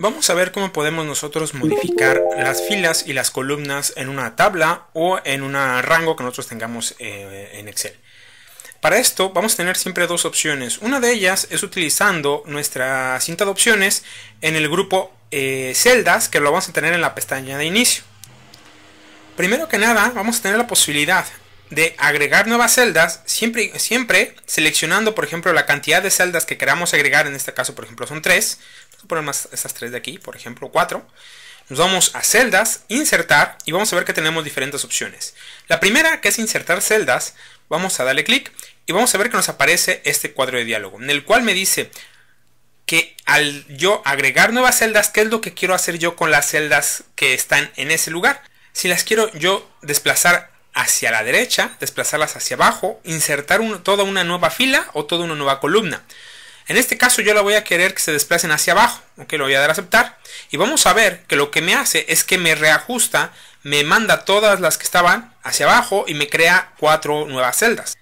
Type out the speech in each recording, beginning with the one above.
Vamos a ver cómo podemos nosotros modificar las filas y las columnas en una tabla o en un rango que nosotros tengamos eh, en Excel. Para esto vamos a tener siempre dos opciones. Una de ellas es utilizando nuestra cinta de opciones en el grupo eh, celdas que lo vamos a tener en la pestaña de inicio. Primero que nada vamos a tener la posibilidad de agregar nuevas celdas siempre, siempre seleccionando por ejemplo la cantidad de celdas que queramos agregar en este caso por ejemplo son tres. Voy a poner más estas tres de aquí, por ejemplo, cuatro. Nos vamos a celdas, insertar y vamos a ver que tenemos diferentes opciones. La primera que es insertar celdas, vamos a darle clic y vamos a ver que nos aparece este cuadro de diálogo, en el cual me dice que al yo agregar nuevas celdas, ¿qué es lo que quiero hacer yo con las celdas que están en ese lugar? Si las quiero yo desplazar hacia la derecha, desplazarlas hacia abajo, insertar toda una nueva fila o toda una nueva columna. En este caso yo la voy a querer que se desplacen hacia abajo, ok, lo voy a dar a aceptar. Y vamos a ver que lo que me hace es que me reajusta, me manda todas las que estaban hacia abajo y me crea cuatro nuevas celdas.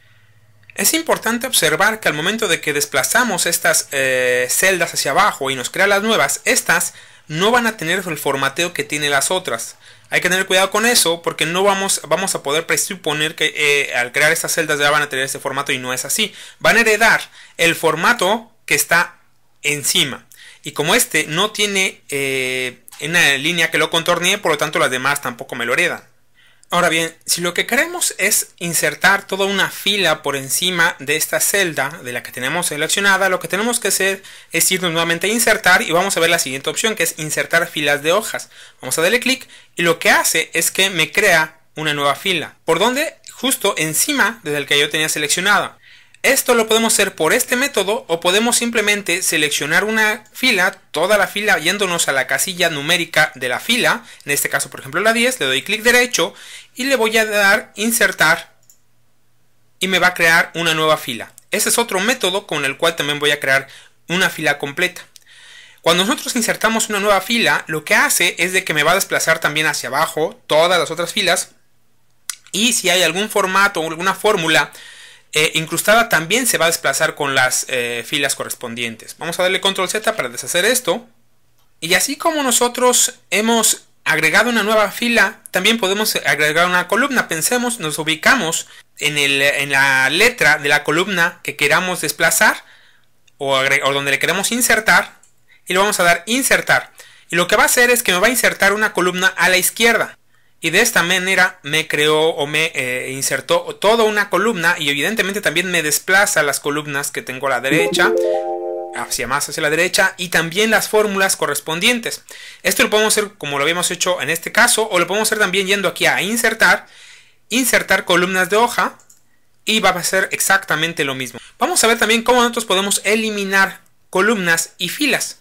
Es importante observar que al momento de que desplazamos estas eh, celdas hacia abajo y nos crea las nuevas, estas no van a tener el formateo que tienen las otras. Hay que tener cuidado con eso porque no vamos, vamos a poder presuponer que eh, al crear estas celdas ya van a tener ese formato y no es así. Van a heredar el formato que está encima. Y como este no tiene eh, una línea que lo contornee, por lo tanto las demás tampoco me lo heredan. Ahora bien, si lo que queremos es insertar toda una fila por encima de esta celda de la que tenemos seleccionada, lo que tenemos que hacer es ir nuevamente a insertar y vamos a ver la siguiente opción que es insertar filas de hojas. Vamos a darle clic y lo que hace es que me crea una nueva fila. ¿Por donde Justo encima de la que yo tenía seleccionada. Esto lo podemos hacer por este método o podemos simplemente seleccionar una fila, toda la fila yéndonos a la casilla numérica de la fila, en este caso por ejemplo la 10, le doy clic derecho y le voy a dar insertar y me va a crear una nueva fila. Ese es otro método con el cual también voy a crear una fila completa. Cuando nosotros insertamos una nueva fila, lo que hace es de que me va a desplazar también hacia abajo todas las otras filas y si hay algún formato o alguna fórmula eh, incrustada también se va a desplazar con las eh, filas correspondientes. Vamos a darle control Z para deshacer esto. Y así como nosotros hemos agregado una nueva fila, también podemos agregar una columna. Pensemos, nos ubicamos en, la letra de la columna que queramos desplazar o, o donde le queremos insertar y le vamos a dar insertar. Y lo que va a hacer es que me va a insertar una columna a la izquierda y de esta manera me creó o me eh, insertó toda una columna y evidentemente también me desplaza las columnas que tengo a la derecha hacia más hacia la derecha y también las fórmulas correspondientes. Esto lo podemos hacer como lo habíamos hecho en este caso o lo podemos hacer también yendo aquí a insertar, insertar columnas de hoja y va a ser exactamente lo mismo. Vamos a ver también cómo nosotros podemos eliminar columnas y filas.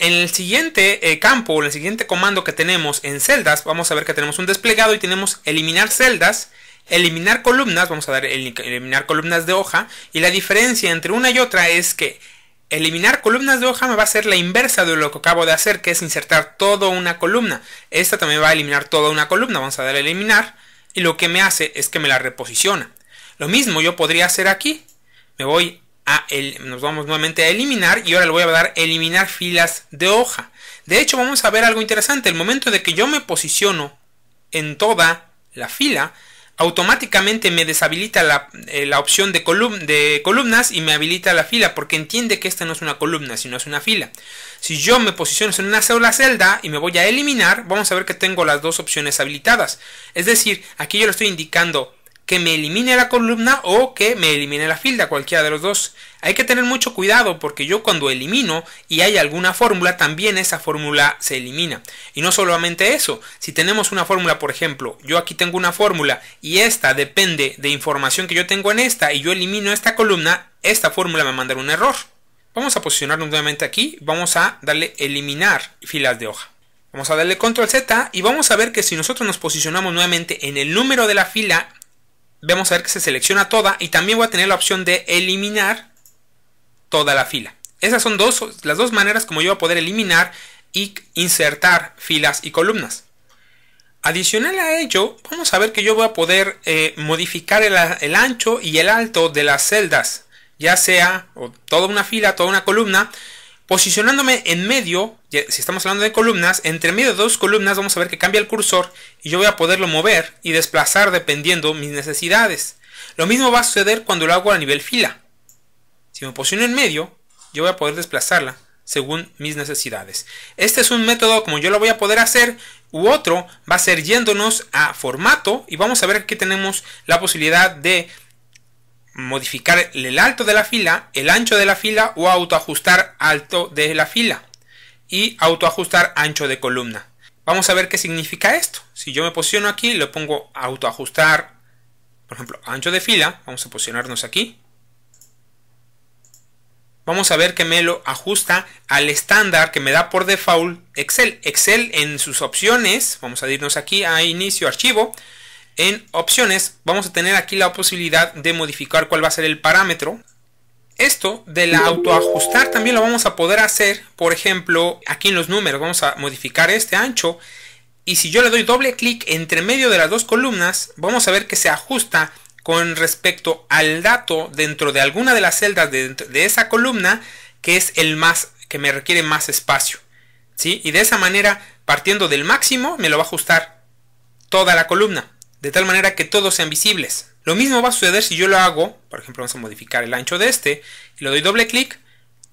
En el siguiente eh, campo, en el siguiente comando que tenemos en celdas, vamos a ver que tenemos un desplegado y tenemos eliminar celdas, eliminar columnas, vamos a dar eliminar columnas de hoja, y la diferencia entre una y otra es que eliminar columnas de hoja me va a hacer la inversa de lo que acabo de hacer, que es insertar toda una columna. Esta también va a eliminar toda una columna, vamos a dar eliminar, y lo que me hace es que me la reposiciona. Lo mismo yo podría hacer aquí, me voy nos vamos nuevamente a eliminar y ahora le voy a dar eliminar filas de hoja. De hecho, vamos a ver algo interesante. El momento de que yo me posiciono en toda la fila, automáticamente me deshabilita la, eh, opción de, de, columnas y me habilita la fila porque entiende que esta no es una columna, sino es una fila. Si yo me posiciono en una sola celda y me voy a eliminar, vamos a ver que tengo las dos opciones habilitadas. Es decir, aquí yo le estoy indicando que me elimine la columna o que me elimine la fila, cualquiera de los dos. Hay que tener mucho cuidado porque yo cuando elimino y hay alguna fórmula, también esa fórmula se elimina. Y no solamente eso, si tenemos una fórmula, por ejemplo, yo aquí tengo una fórmula y esta depende de información que yo tengo en esta y yo elimino esta columna, esta fórmula me mandar un error. Vamos a posicionarnos nuevamente aquí, vamos a darle eliminar filas de hoja. Vamos a darle control Z y vamos a ver que si nosotros nos posicionamos nuevamente en el número de la fila, vemos a ver que se selecciona toda y también voy a tener la opción de eliminar toda la fila. Esas son las dos maneras como yo voy a poder eliminar y insertar filas y columnas. Adicional a ello, vamos a ver que yo voy a poder eh, modificar el, ancho y el alto de las celdas, ya sea o toda una fila, toda una columna, Posicionándome en medio, si estamos hablando de columnas, entre medio de dos columnas vamos a ver que cambia el cursor y yo voy a poderlo mover y desplazar dependiendo mis necesidades. Lo mismo va a suceder cuando lo hago a nivel fila. Si me posiciono en medio, yo voy a poder desplazarla según mis necesidades. Este es un método como yo lo voy a poder hacer u otro va a ser yéndonos a formato y vamos a ver que tenemos la posibilidad de modificar el alto de la fila, el ancho de la fila o autoajustar alto de la fila y autoajustar ancho de columna. Vamos a ver qué significa esto. Si yo me posiciono aquí, le pongo autoajustar, por ejemplo, ancho de fila, vamos a posicionarnos aquí. Vamos a ver que me lo ajusta al estándar que me da por default Excel. Excel en sus opciones, vamos a irnos aquí a inicio, archivo, en opciones vamos a tener aquí la posibilidad de modificar cuál va a ser el parámetro. Esto de la autoajustar también lo vamos a poder hacer, por ejemplo, aquí en los números vamos a modificar este ancho y si yo le doy doble clic entre medio de las dos columnas, vamos a ver que se ajusta con respecto al dato dentro de alguna de las celdas de, de esa columna que es el más que me requiere más espacio. ¿sí? Y de esa manera, partiendo del máximo, me lo va a ajustar toda la columna de tal manera que todos sean visibles. Lo mismo va a suceder si yo lo hago, por ejemplo vamos a modificar el ancho de este, y le doy doble clic,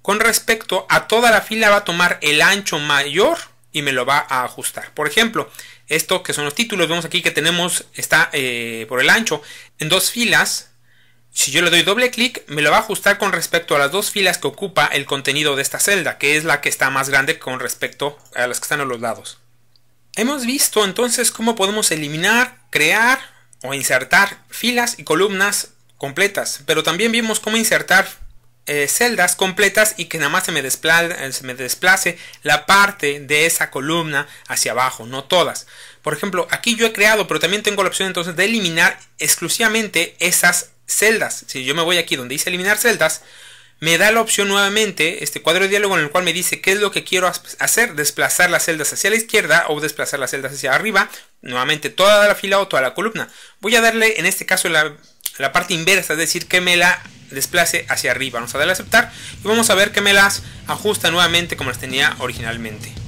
con respecto a toda la fila va a tomar el ancho mayor y me lo va a ajustar. Por ejemplo, esto que son los títulos, vemos aquí que tenemos, está eh, por el ancho, en dos filas, si yo le doy doble clic, me lo va a ajustar con respecto a las dos filas que ocupa el contenido de esta celda, que es la que está más grande con respecto a las que están a los lados. Hemos visto entonces cómo podemos eliminar, crear o insertar filas y columnas completas, pero también vimos cómo insertar eh, celdas completas y que nada más eh, se me desplace la parte de esa columna hacia abajo, no todas. Por ejemplo, aquí yo he creado, pero también tengo la opción entonces de eliminar exclusivamente esas celdas. Si yo me voy aquí donde dice eliminar celdas, me da la opción nuevamente, este cuadro de diálogo en el cual me dice qué es lo que quiero hacer, desplazar las celdas hacia la izquierda o desplazar las celdas hacia arriba, nuevamente toda la fila o toda la columna. Voy a darle en este caso la, la parte inversa, es decir, que me la desplace hacia arriba. Vamos a darle a aceptar y vamos a ver que me las ajusta nuevamente como las tenía originalmente.